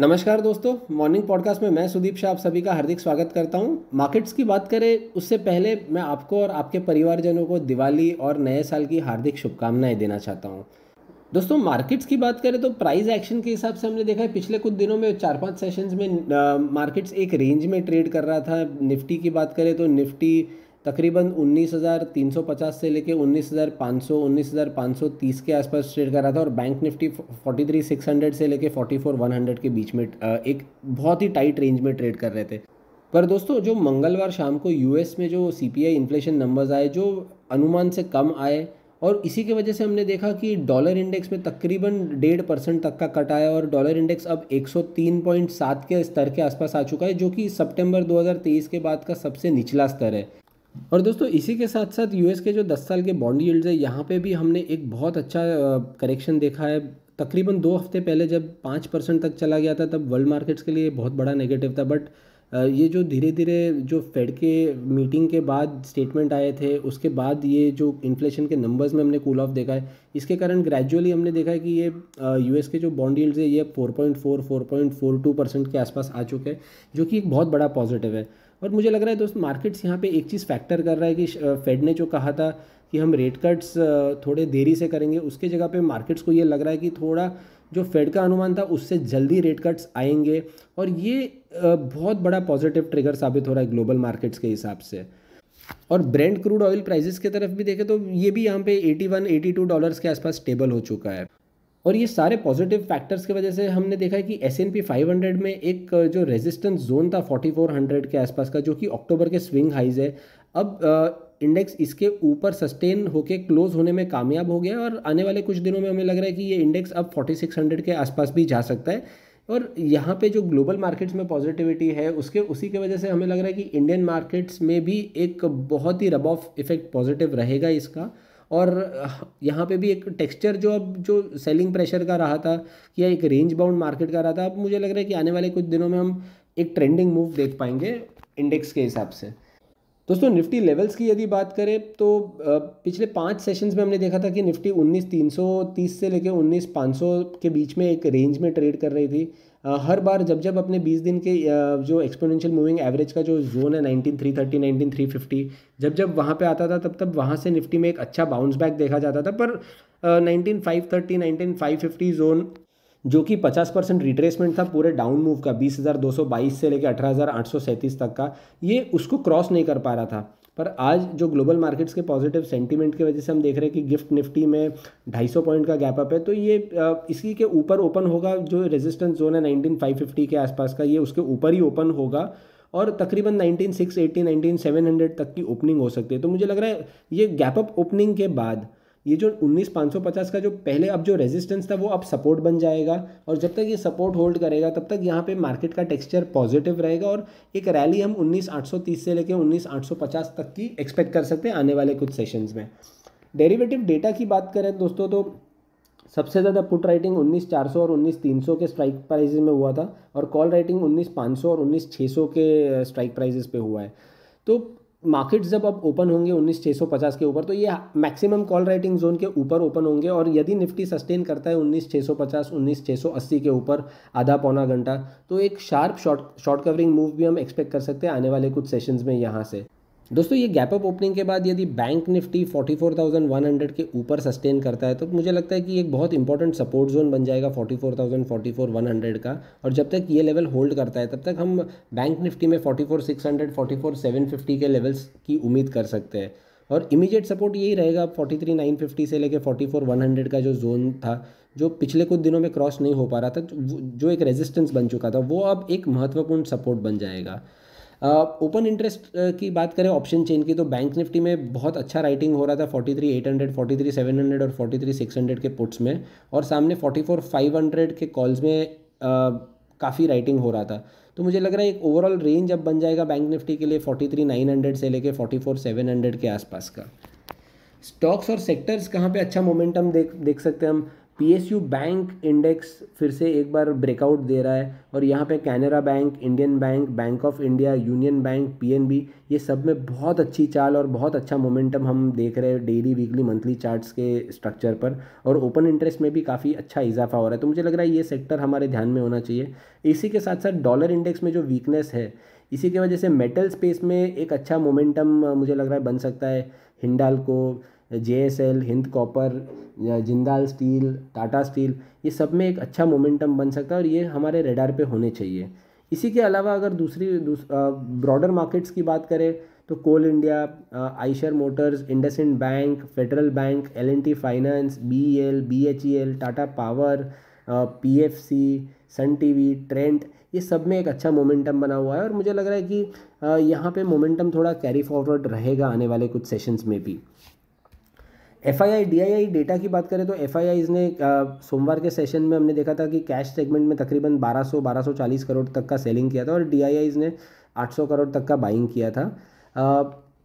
नमस्कार दोस्तों morning podcast में मैं सुदीप शाह आप सभी का हार्दिक स्वागत करता हूँ मार्केट्स की बात करें उससे पहले मैं आपको और आपके परिवारजनों को दिवाली और नए साल की हार्दिक शुभकामनाएं देना चाहता हूँ दोस्तों मार्केट्स की बात करें तो प्राइस एक्शन के हिसाब से हमने देखा है पिछले कुछ दिनों में चार पांच सेशंस में मार्केट्स एक रेंज में ट्रेड कर रहा था निफ्टी की बात करें तो निफ्टी तकरीबन 19,350 से लेके 19,500 19,530 के आसपास ट्रेड कर रहा था और बैंक निफ्टी 43,600 से लेके 44,100 के बीच में एक बहुत ही टाइट रेंज में ट्रेड कर रहे थे पर दोस्तों जो मंगलवार शाम को यूएस में जो सीपीआई इन्फ्लेशन नंबर्स आए जो अनुमान से कम आए और इसी की वजह से हमने देखा कि डॉलर इंडेक्स में तकरीबन डेढ़ परसेंट तक का कट आया और डॉलर इंडेक्स अब 103.7 के स्तर के आसपास आ चुका है जो कि सितंबर 2023 के बाद का सबसे निचला स्तर है और दोस्तों इसी के साथ साथ यूएस के जो 10 साल के बॉन्ड यील्ड्स है यहाँ पे भी हमने एक बहुत अच्छा करेक्शन देखा है तकरीबन दो हफ्ते पहले जब पाँच परसेंट तक चला गया था तब वर्ल्ड मार्केट्स के लिए बहुत बड़ा नेगेटिव था बट ये जो धीरे धीरे जो फेड के मीटिंग के बाद स्टेटमेंट आए थे उसके बाद ये जो इन्फ्लेशन के नंबर्स में हमने कूल ऑफ देखा है इसके कारण ग्रेजुअली हमने देखा है कि ये यूएस के जो बॉन्ड यील्ड्स है ये 4.4 4.42 परसेंट के आसपास आ चुके हैं जो कि एक बहुत बड़ा पॉजिटिव है और मुझे लग रहा है दोस्त मार्केट्स यहाँ पे एक चीज़ फैक्टर कर रहा है कि फेड ने जो कहा था कि हम रेट कट्स थोड़े देरी से करेंगे उसके जगह पे मार्केट्स को ये लग रहा है कि थोड़ा जो फेड का अनुमान था उससे जल्दी रेट कट्स आएंगे और ये बहुत बड़ा पॉजिटिव ट्रिगर साबित हो रहा है ग्लोबल मार्केट्स के हिसाब से और ब्रेंड क्रूड ऑयल प्राइसेस की तरफ भी देखें तो ये भी यहाँ पे 81, 82 डॉलर्स के आसपास स्टेबल हो चुका है और ये सारे पॉजिटिव फैक्टर्स की वजह से हमने देखा है कि S N P five hundred में एक जो रेजिस्टेंस जोन था फोर्टी फोर हंड्रेड के आसपास का जो कि अक्टूबर के स्विंग हाइज है अब इंडेक्स इसके ऊपर सस्टेन होके क्लोज होने में कामयाब हो गया और आने वाले कुछ दिनों में हमें लग रहा है कि ये इंडेक्स अब फोर्टी सिक्स हंड्रेड के आसपास भी जा सकता है और यहाँ पे जो ग्लोबल मार्केट्स में पॉजिटिविटी है उसके उसी के वजह से हमें लग रहा है कि इंडियन मार्केट्स में भी एक बहुत ही रब ऑफ इफेक्ट पॉजिटिव रहेगा इसका और यहाँ पे भी एक टेक्सचर जो अब जो सेलिंग प्रेशर का रहा था या एक रेंज बाउंड मार्केट का रहा था अब मुझे लग रहा है कि आने वाले कुछ दिनों में हम एक ट्रेंडिंग मूव देख पाएंगे इंडेक्स के हिसाब से दोस्तों निफ्टी लेवल्स की यदि बात करें तो पिछले पाँच सेशंस में हमने देखा था कि निफ्टी 19,330 से लेकर 19,500 के बीच में एक रेंज में ट्रेड कर रही थी हर बार जब जब अपने 20 दिन के जो एक्सपोनेंशियल मूविंग एवरेज का जो जोन है 19330 19350 जब जब वहाँ पे आता था तब तब वहाँ से निफ्टी में एक अच्छा बाउंस बैक देखा जाता था पर nineteen five thirty nineteen five fifty zone जो कि 50 परसेंट रिट्रेसमेंट था पूरे डाउन मूव का 20,222 से लेकर 18,837 तक का ये उसको क्रॉस नहीं कर पा रहा था पर आज जो ग्लोबल मार्केट्स के पॉजिटिव सेंटीमेंट की वजह से हम देख रहे हैं कि गिफ्ट निफ्टी में 250 पॉइंट का गैप अप है तो ये इसी के ऊपर ओपन होगा जो रेजिस्टेंस जोन है नाइनटीन फाइव फिफ्टी के आसपास का ये उसके ऊपर ही ओपन होगा और तकरीबन 19680 19700 तक की ओपनिंग हो सकती है तो मुझे लग रहा है ये गैप अप ओपनिंग के बाद ये जो पचास का जो पहले अब जो रेजिस्टेंस था वो अब सपोर्ट बन जाएगा और जब तक ये सपोर्ट होल्ड करेगा तब तक यहाँ पे मार्केट का टेक्सचर पॉजिटिव रहेगा और एक रैली हम तीस से लेकर पचास तक की एक्सपेक्ट कर सकते हैं आने वाले कुछ सेशंस में डेरिवेटिव डेटा की बात करें दोस्तों तो सबसे ज़्यादा पुट राइटिंग सौ और सौ के स्ट्राइक प्राइजेज में हुआ था और कॉल राइटिंग सौ और सौ के स्ट्राइक प्राइजेस पर हुआ है तो मार्केट जब अब ओपन होंगे उन्नीस छः सौ पचास के ऊपर तो ये मैक्सिमम कॉल राइटिंग जोन के ऊपर ओपन होंगे और यदि निफ्टी सस्टेन करता है उन्नीस छः सौ पचास उन्नीस छः सौ अस्सी के ऊपर आधा पौना घंटा तो एक sharp short short covering move भी हम एक्सपेक्ट कर सकते हैं आने वाले कुछ सेशंस में यहाँ से दोस्तों ये गैप अप ओपनिंग के बाद यदि बैंक निफ्टी 44,100 के ऊपर सस्टेन करता है तो मुझे लगता है कि एक बहुत इंपॉर्टेंट सपोर्ट जोन बन जाएगा 44,000 44,100 का और जब तक ये लेवल होल्ड करता है तब तक हम बैंक निफ्टी में 44,600 44,750 के लेवल्स की उम्मीद कर सकते हैं और इमीडिएट सपोर्ट यही रहेगा 43,950 से लेके 44,100 का जो जोन था जो पिछले कुछ दिनों में क्रॉस नहीं हो पा रहा था जो एक रेजिस्टेंस बन चुका था वो अब एक महत्वपूर्ण सपोर्ट बन जाएगा ओपन इंटरेस्ट की बात करें ऑप्शन चेन की तो बैंक निफ्टी में बहुत अच्छा राइटिंग हो रहा था forty three eight hundred forty three seven hundred और फोर्टी थ्री सिक्स हंड्रेड के पुट्स में और सामने फोर्टी फोर फाइव हंड्रेड के कॉल्स में काफ़ी राइटिंग हो रहा था तो मुझे लग रहा है एक ओवरऑल रेंज अब बन जाएगा बैंक निफ्टी के लिए फोर्टी थ्री नाइन हंड्रेड से लेके फोर्टी फोर सेवन हंड्रेड के आसपास का स्टॉक्स और सेक्टर्स कहाँ पे अच्छा मोमेंटम देख देख सकते हैं हम पीएसयू बैंक इंडेक्स फिर से एक बार ब्रेकआउट दे रहा है और यहाँ पे Canara Bank Indian Bank Bank of India Union Bank PNB ये सब में बहुत अच्छी चाल और बहुत अच्छा मोमेंटम हम देख रहे हैं डेली वीकली मंथली चार्ट्स के स्ट्रक्चर पर और ओपन इंटरेस्ट में भी काफ़ी अच्छा इजाफा हो रहा है तो मुझे लग रहा है ये सेक्टर हमारे ध्यान में होना चाहिए इसी के साथ साथ डॉलर इंडेक्स में जो वीकनेस है इसी की वजह से मेटल स्पेस में एक अच्छा मोमेंटम मुझे लग रहा है बन सकता है Hindalco J S L Hind Copper Jindal Steel Tata Steel ये सब में एक अच्छा मोमेंटम बन सकता है और ये हमारे रेडार पे होने चाहिए इसी के अलावा अगर दूसरी ब्रॉडर मार्केट्स की बात करें तो Coal India Eicher Motors IndusInd Bank Federal Bank L N T Finance B L B H E L Tata Power P F C Sun T V Trent ये सब में एक अच्छा मोमेंटम बना हुआ है और मुझे लग रहा है कि यहाँ पे मोमेंटम थोड़ा कैरी फॉरवर्ड रहेगा आने वाले कुछ सेशंस में भी F I I D I I data की बात करें तो एफ आई आईज ने सोमवार के सेशन में हमने देखा था कि कैश सेगमेंट में तकरीबन 1200 1240 करोड़ तक का सेलिंग किया था और डी आई आईज ने 800 करोड़ तक का बाइंग किया था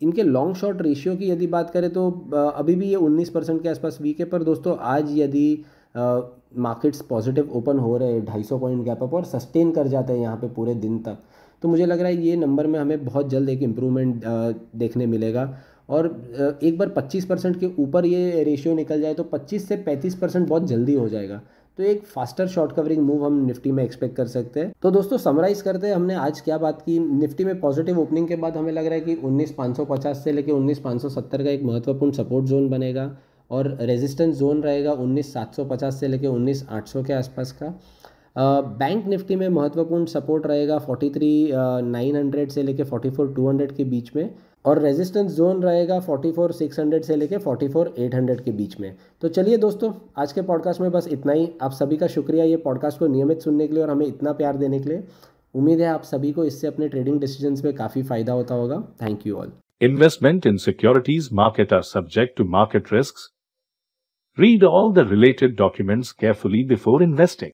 इनके लॉन्ग शॉर्ट रेशियो की यदि बात करें तो अभी भी ये 19 परसेंट के आसपास वीक है पर दोस्तों आज यदि मार्केट्स पॉजिटिव ओपन हो रहे हैं ढाई सौ पॉइंट गैप अप और सस्टेन कर जाते हैं यहाँ पर पूरे दिन तक तो मुझे लग रहा है ये नंबर में हमें बहुत जल्द एक इम्प्रूवमेंट देखने मिलेगा और एक बार 25 परसेंट के ऊपर ये रेशियो निकल जाए तो 25 से 35 परसेंट बहुत जल्दी हो जाएगा तो एक फास्टर शॉर्ट कवरिंग मूव हम निफ्टी में एक्सपेक्ट कर सकते हैं तो दोस्तों समराइज करते हैं हमने आज क्या बात की निफ्टी में पॉजिटिव ओपनिंग के बाद हमें लग रहा है कि उन्नीस से लेकर उन्नीस का एक महत्वपूर्ण सपोर्ट जोन बनेगा और रेजिस्टेंस जोन रहेगा उन्नीस से लेकर उन्नीस के आसपास का बैंक uh, निफ्टी में महत्वपूर्ण सपोर्ट रहेगा 43,900 uh, से लेकर 200 के बीच में और रेजिस्टेंस जोन रहेगा 44600 से लेके 44800 के बीच में तो चलिए दोस्तों आज के पॉडकास्ट में बस इतना ही आप सभी का शुक्रिया ये पॉडकास्ट को नियमित सुनने के लिए और हमें इतना प्यार देने के लिए उम्मीद है आप सभी को इससे अपने ट्रेडिंग डिसीजन में काफी फायदा होता होगा thank you all investment in securities market are subject to market risk read all the related documents carefully before investing